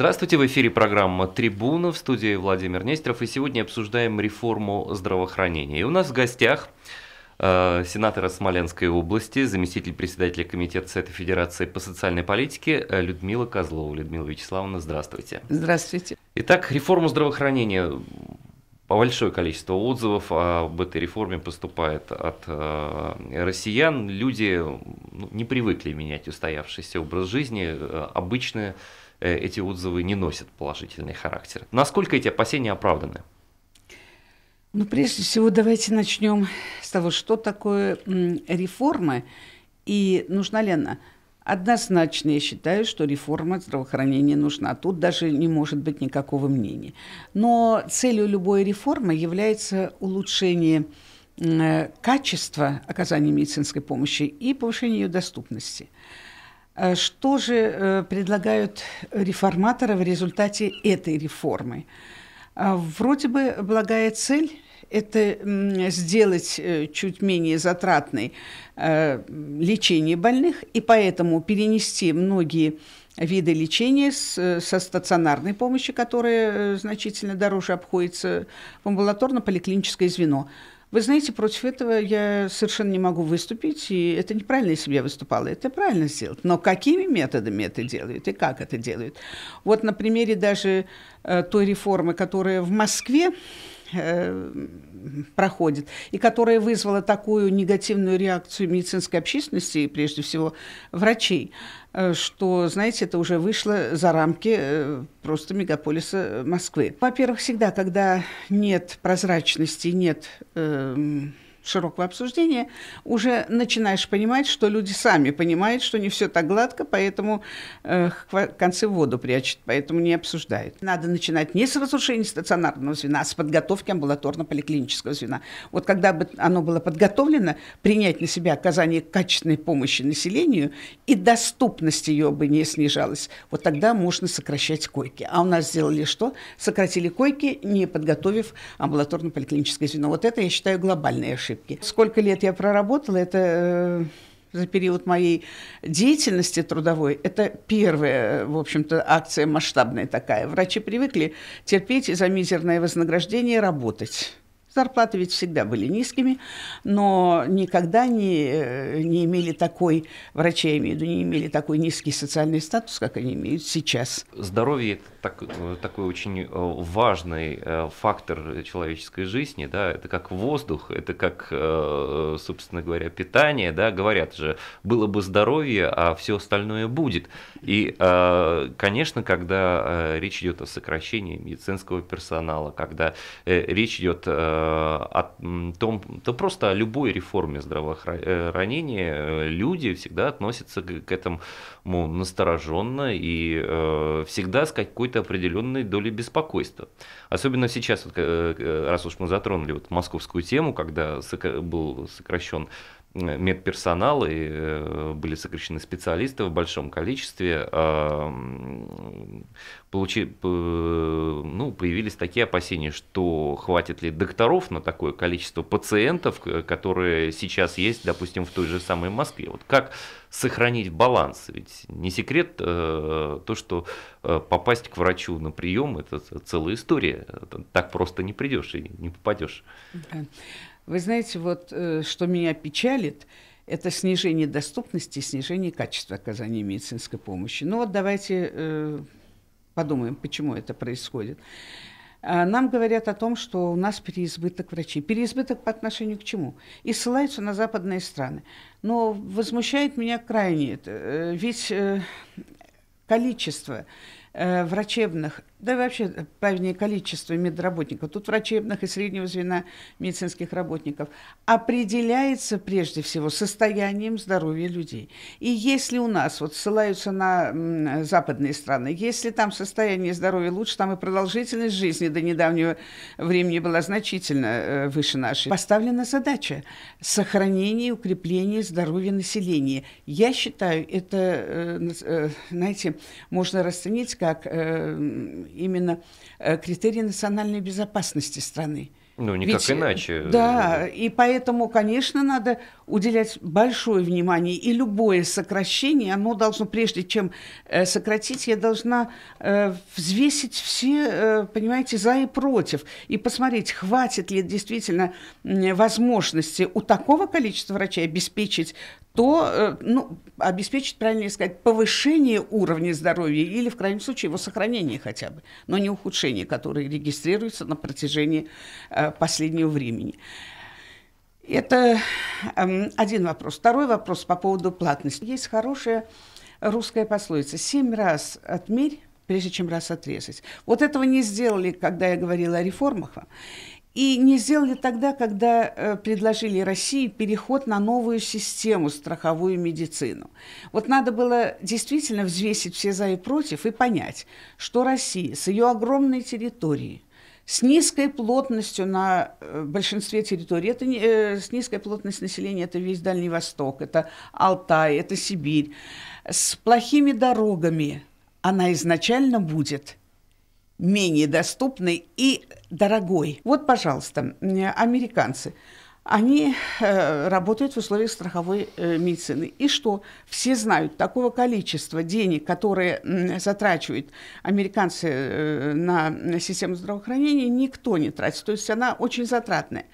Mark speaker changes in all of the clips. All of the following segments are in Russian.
Speaker 1: Здравствуйте, в эфире программа «Трибуна» в студии Владимир Нестеров. И сегодня обсуждаем реформу здравоохранения. И у нас в гостях э, сенатора Смоленской области, заместитель председателя Комитета Совета Федерации по социальной политике э, Людмила Козлова. Людмила Вячеславовна, здравствуйте.
Speaker 2: Здравствуйте.
Speaker 1: Итак, реформу здравоохранения большое количество отзывов об этой реформе поступает от э, россиян. Люди ну, не привыкли менять устоявшийся образ жизни. Э, обычные. Э, эти отзывы не носят положительный характер. Насколько эти опасения оправданы?
Speaker 2: Ну, прежде всего, давайте начнем с того, что такое реформа и нужна ли она. Однозначно я считаю, что реформа здравоохранения нужна. Тут даже не может быть никакого мнения. Но целью любой реформы является улучшение э, качества оказания медицинской помощи и повышение ее доступности – Э, что же э, предлагают реформаторы в результате этой реформы? Э, вроде бы благая цель это сделать чуть менее затратной лечение больных, и поэтому перенести многие виды лечения с, со стационарной помощи, которая значительно дороже обходится в амбулаторно-поликлиническое звено. Вы знаете, против этого я совершенно не могу выступить, и это неправильно, если бы я выступала, это правильно сделать. Но какими методами это делают и как это делают? Вот на примере даже э, той реформы, которая в Москве Э, проходит, и которая вызвала такую негативную реакцию медицинской общественности, прежде всего врачей, э, что, знаете, это уже вышло за рамки э, просто мегаполиса Москвы. Во-первых, всегда, когда нет прозрачности, нет... Э, широкого обсуждения, уже начинаешь понимать, что люди сами понимают, что не все так гладко, поэтому э, концы в воду прячут, поэтому не обсуждают. Надо начинать не с разрушения стационарного звена, а с подготовки амбулаторно-поликлинического звена. Вот когда бы оно было подготовлено, принять на себя оказание качественной помощи населению и доступность ее бы не снижалась, вот тогда можно сокращать койки. А у нас сделали что? Сократили койки, не подготовив амбулаторно-поликлиническое звено. Вот это, я считаю, глобальная ошибка ошибки. Сколько лет я проработала, это э, за период моей деятельности трудовой, это первая, э, в общем-то, акция масштабная такая. Врачи привыкли терпеть и за мизерное вознаграждение работать. Зарплаты ведь всегда были низкими, но никогда не, э, не имели такой, врачи я имею в виду, не имели такой низкий социальный статус, как они имеют
Speaker 1: сейчас. Здоровье так, э, такой очень э, важный фактор человеческой жизни, да, это как воздух, это как, собственно говоря, питание, да, говорят же, было бы здоровье, а все остальное будет. И, конечно, когда речь идет о сокращении медицинского персонала, когда речь идет о Э, о том, то просто о любой реформе здравоохранения э, люди всегда относятся к этому настороженно и э, всегда с какой-то определенной долей беспокойства. Особенно сейчас, раз уж мы затронули вот московскую тему, когда был сокращен медперсонал и э, были сокращены специалисты в большом количестве, получи, ну, появились такие опасения, что хватит ли докторов на такое количество пациентов, которые сейчас есть, допустим, в той же самой Москве. Вот как сохранить баланс? Ведь не секрет э, то, что э, попасть к врачу на прием – это целая история. Так просто не придешь и не попадешь.
Speaker 2: Вы знаете, вот э, что меня печалит, это снижение доступности, снижение качества оказания медицинской помощи. Ну вот давайте э, подумаем, почему это происходит. А, нам говорят о том, что у нас переизбыток врачей. Переизбыток по отношению к чему? И ссылаются на западные страны. Но возмущает меня крайне это. Э, ведь э, количество врачебных да и вообще э, правильное количество медработников, тут врачебных и среднего звена медицинских работников, определяется прежде всего состоянием здоровья людей. И если у нас, вот ссылаются на западные страны, если там состояние здоровья лучше, там и продолжительность жизни до недавнего времени была значительно э, выше нашей. Поставлена задача сохранения и укрепления здоровья населения. Я считаю, это, э, знаете, можно расценить как именно э, критерии национальной безопасности страны.
Speaker 1: Ну, никак Ведь, э, иначе.
Speaker 2: Да, и поэтому, конечно, надо уделять большое внимание. И любое сокращение, оно должно, прежде чем э, сократить, я должна взвесить все, понимаете, за и против. И посмотреть, хватит ли действительно возможности у такого количества врачей обеспечить то э, ну, обеспечит, правильно сказать, повышение уровня здоровья или, в крайнем случае, его сохранение хотя бы, но не ухудшение, которое регистрируется на протяжении э, последнего времени. Это эм, один вопрос. Второй вопрос по поводу платности. Есть хорошая русская пословица «семь раз отмерь, прежде чем раз отрезать». Вот этого не сделали, когда я говорила о реформах. И не сделали тогда, когда э, предложили России переход на новую систему страховую медицину. Вот надо было действительно взвесить все за и против и понять, что Россия с ее огромной территорией, с низкой плотностью на э, большинстве территорий, это не, э, с низкой плотностью населения это весь Дальний Восток, это Алтай, это Сибирь, с плохими дорогами она изначально будет – менее доступный и дорогой. Вот, пожалуйста, американцы они э, работают в условиях страховой э, медицины. И что? Все знают, такого количества денег, которые э, затрачивают американцы э, на, на систему здравоохранения, никто не тратит. То есть она очень затратная.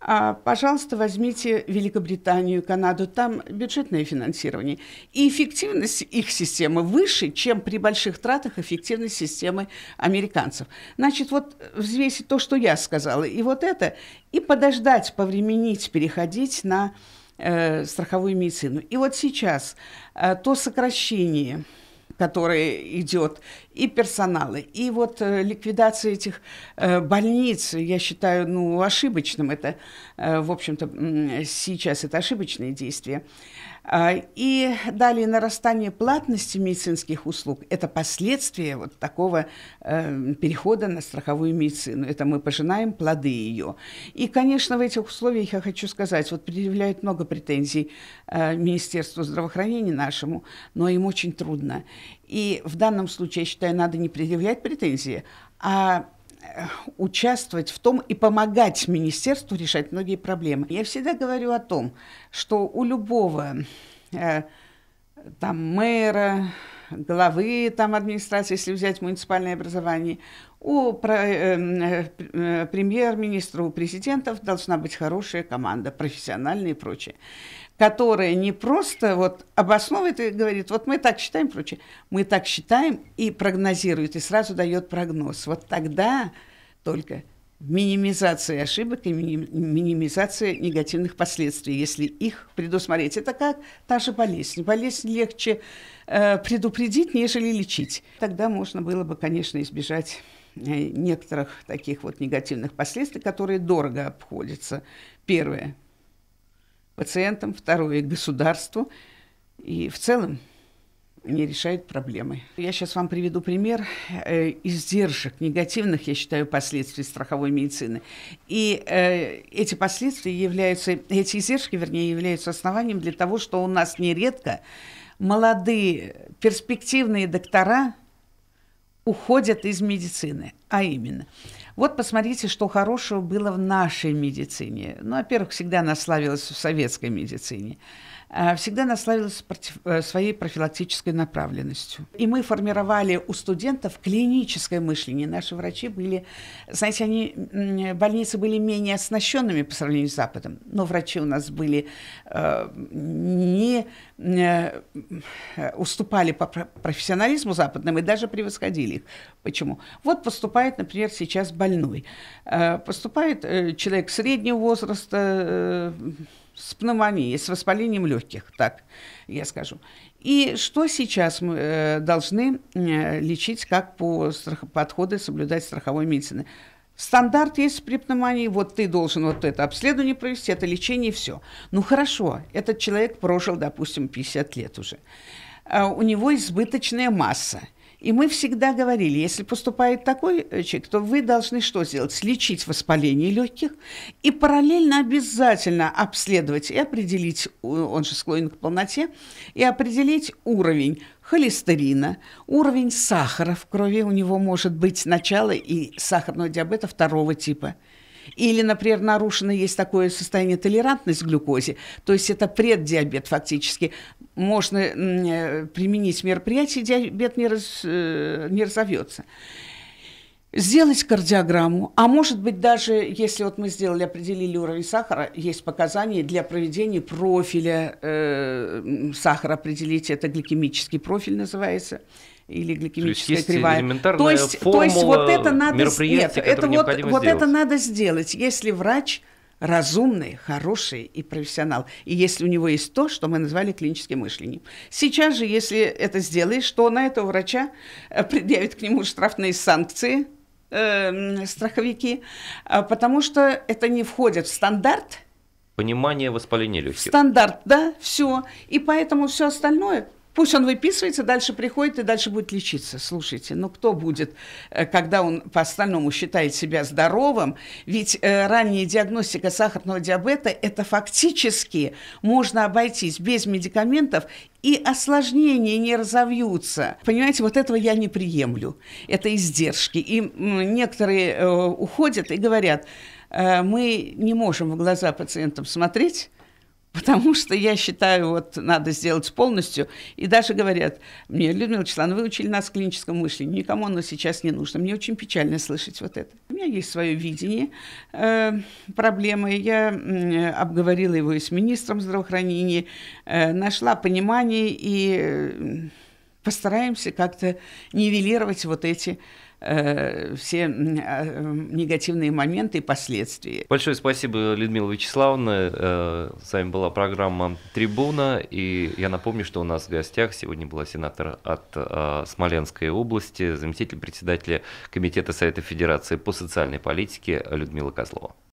Speaker 2: А, пожалуйста, возьмите Великобританию, Канаду, там бюджетное финансирование. И эффективность их системы выше, чем при больших тратах эффективность системы американцев. Значит, вот взвесить то, что я сказала, и вот это, и подождать, повременить, переходить на э, страховую медицину. И вот сейчас э, то сокращение который идет, и персоналы, и вот э, ликвидация этих э, больниц, я считаю, ну, ошибочным. Это, э, в общем-то, сейчас это ошибочные действия. А, и далее нарастание платности медицинских услуг – это последствия вот такого э, перехода на страховую медицину. Это мы пожинаем плоды ее. И, конечно, в этих условиях я хочу сказать, вот предъявляют много претензий э, Министерству здравоохранения нашему, но им очень трудно. И в данном случае, я считаю, надо не предъявлять претензии, а Э, участвовать в том и помогать министерству решать многие проблемы. Я всегда говорю о том, что у любого э, там мэра, главы там администрации, если взять муниципальное образование, у эм, э, э, премьер-министра, у президентов должна быть хорошая команда, профессиональная и прочее, которая не просто вот обосновывает и говорит, вот мы так считаем, прочее, мы так считаем и прогнозирует, и сразу дает прогноз. Вот тогда только минимизация ошибок и минимизация негативных последствий, если их предусмотреть. Это как та же болезнь. Болезнь легче э, предупредить, нежели лечить. Тогда можно было бы, конечно, избежать э, некоторых таких вот негативных последствий, которые дорого обходятся. Первое – пациентам, второе – государству и в целом – не решает проблемы. Я сейчас вам приведу пример э, издержек, негативных, я считаю, последствий страховой медицины. И э, эти последствия являются, эти издержки, вернее, являются основанием для того, что у нас нередко молодые перспективные доктора уходят из медицины. А именно, вот посмотрите, что хорошего было в нашей медицине. Ну, во-первых, всегда она славилась в советской медицине. Э, всегда наславилась э, своей профилактической направленностью. И мы формировали у студентов клиническое мышление. Наши врачи были, знаете, они, больницы были менее оснащенными по сравнению с Западом, но врачи у нас были э, не э, уступали по профессионализму западным и даже превосходили их. Почему? Вот поступает, например, сейчас больной. Э, поступает э, человек среднего возраста, с пневмонией, с воспалением легких, так я скажу. И что сейчас мы э, должны э, лечить, как по страх... подходы соблюдать страховой медицины? Стандарт есть при пневмонии, вот ты должен вот это обследование провести, это лечение, и все. Ну хорошо, этот человек прожил, допустим, 50 лет уже. А у него избыточная масса – и мы всегда говорили, если поступает такой э, человек, то вы должны что сделать? Слечить воспаление легких и параллельно обязательно обследовать и определить, он же склонен к полноте, и определить уровень холестерина, уровень сахара в крови, у него может быть начало и сахарного диабета второго типа. Или, например, нарушено есть такое состояние толерантность к глюкозе, то есть это преддиабет фактически, можно э, применить мероприятие, диабет не, раз, э, не разовьется. Сделать кардиограмму, а может быть даже, если вот мы сделали, определили уровень сахара, есть показания для проведения профиля э, сахара, определить это гликемический профиль называется, или гликемическая то есть кривая. Есть то есть, то есть вот это надо, нет, это вот, вот это надо сделать. Если врач разумный, хороший и профессионал. И если у него есть то, что мы назвали клиническим мышлением. Сейчас же, если это сделаешь, то на этого врача э, предъявят к нему штрафные санкции эм, э, страховики, потому что это не входит в стандарт.
Speaker 1: Понимание воспаления легких.
Speaker 2: Стандарт, да, все. И поэтому все остальное Пусть он выписывается, дальше приходит и дальше будет лечиться. Слушайте, ну кто будет, э, когда он по-остальному считает себя здоровым? Ведь э, ранняя диагностика сахарного диабета – это фактически можно обойтись без медикаментов и осложнения не разовьются. Понимаете, вот этого я не приемлю. Это издержки. И некоторые э, уходят и говорят, э, мы не можем в глаза пациентам смотреть, Потому что я считаю, вот надо сделать полностью. И даже говорят мне, Людмила Вячеславовна, вы учили нас клиническом мышлении, никому оно сейчас не нужно. Мне очень печально слышать вот это. У меня есть свое видение э, проблемы. Я э, обговорила его и с министром здравоохранения, э, нашла понимание и... Э, постараемся как-то нивелировать вот эти э, все э, негативные моменты и
Speaker 1: последствия. Большое спасибо, Людмила Вячеславовна. Э, с вами была программа «Трибуна». И я напомню, что у нас в гостях сегодня была сенатор от Смоленской области, заместитель председателя Комитета Совета Федерации по социальной политике Людмила Козлова.